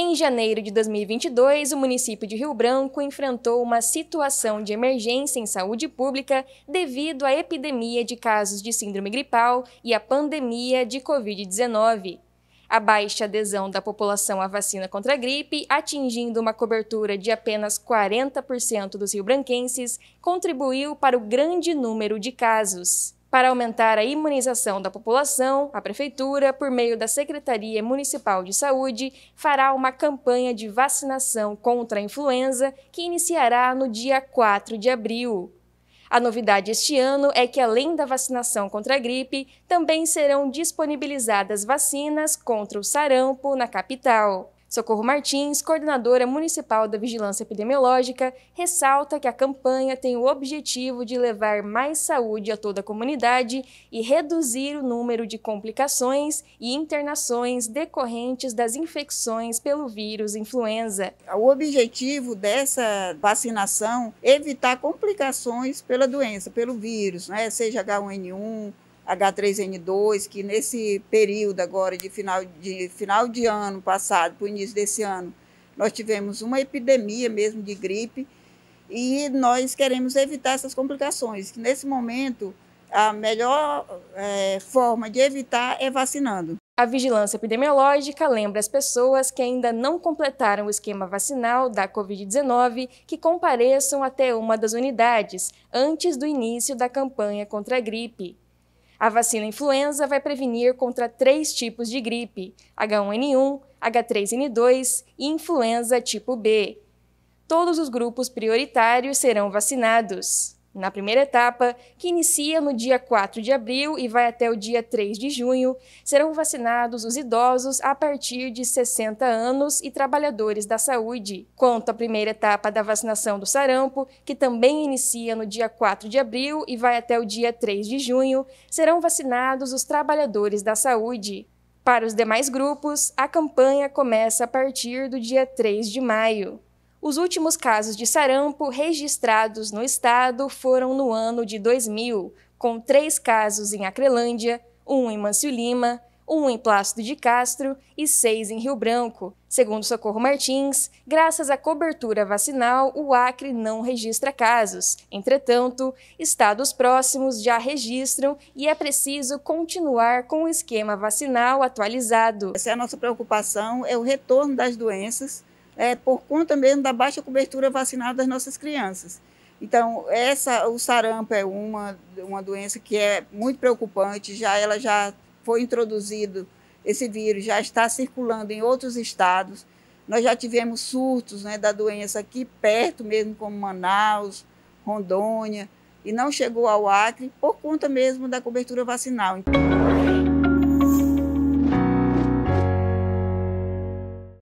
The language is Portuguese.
Em janeiro de 2022, o município de Rio Branco enfrentou uma situação de emergência em saúde pública devido à epidemia de casos de síndrome gripal e à pandemia de Covid-19. A baixa adesão da população à vacina contra a gripe, atingindo uma cobertura de apenas 40% dos riobranquenses, contribuiu para o grande número de casos. Para aumentar a imunização da população, a Prefeitura, por meio da Secretaria Municipal de Saúde, fará uma campanha de vacinação contra a influenza que iniciará no dia 4 de abril. A novidade este ano é que, além da vacinação contra a gripe, também serão disponibilizadas vacinas contra o sarampo na capital. Socorro Martins, coordenadora municipal da Vigilância Epidemiológica, ressalta que a campanha tem o objetivo de levar mais saúde a toda a comunidade e reduzir o número de complicações e internações decorrentes das infecções pelo vírus influenza. O objetivo dessa vacinação é evitar complicações pela doença, pelo vírus, né? seja H1N1, H3N2, que nesse período agora de final de, final de ano passado para o início desse ano, nós tivemos uma epidemia mesmo de gripe e nós queremos evitar essas complicações. Nesse momento, a melhor é, forma de evitar é vacinando. A vigilância epidemiológica lembra as pessoas que ainda não completaram o esquema vacinal da Covid-19 que compareçam até uma das unidades antes do início da campanha contra a gripe. A vacina influenza vai prevenir contra três tipos de gripe: H1N1, H3N2 e influenza tipo B. Todos os grupos prioritários serão vacinados. Na primeira etapa, que inicia no dia 4 de abril e vai até o dia 3 de junho, serão vacinados os idosos a partir de 60 anos e trabalhadores da saúde. Quanto à primeira etapa da vacinação do sarampo, que também inicia no dia 4 de abril e vai até o dia 3 de junho, serão vacinados os trabalhadores da saúde. Para os demais grupos, a campanha começa a partir do dia 3 de maio. Os últimos casos de sarampo registrados no estado foram no ano de 2000, com três casos em Acrelândia, um em Mancio Lima, um em Plácido de Castro e seis em Rio Branco. Segundo Socorro Martins, graças à cobertura vacinal, o Acre não registra casos. Entretanto, estados próximos já registram e é preciso continuar com o esquema vacinal atualizado. Essa é a nossa preocupação, é o retorno das doenças é, por conta mesmo da baixa cobertura vacinal das nossas crianças. Então, essa, o sarampo é uma, uma doença que é muito preocupante, já ela já foi introduzido, esse vírus já está circulando em outros estados. Nós já tivemos surtos né, da doença aqui perto mesmo, como Manaus, Rondônia, e não chegou ao Acre por conta mesmo da cobertura vacinal.